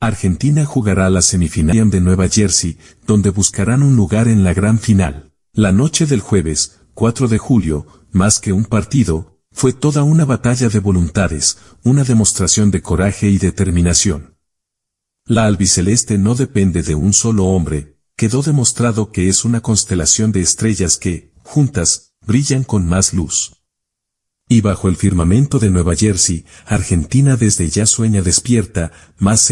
Argentina jugará la semifinal de Nueva Jersey, donde buscarán un lugar en la gran final. La noche del jueves, 4 de julio, más que un partido, fue toda una batalla de voluntades, una demostración de coraje y determinación. La albiceleste no depende de un solo hombre, quedó demostrado que es una constelación de estrellas que, juntas, brillan con más luz. Y bajo el firmamento de Nueva Jersey, Argentina desde ya sueña despierta, más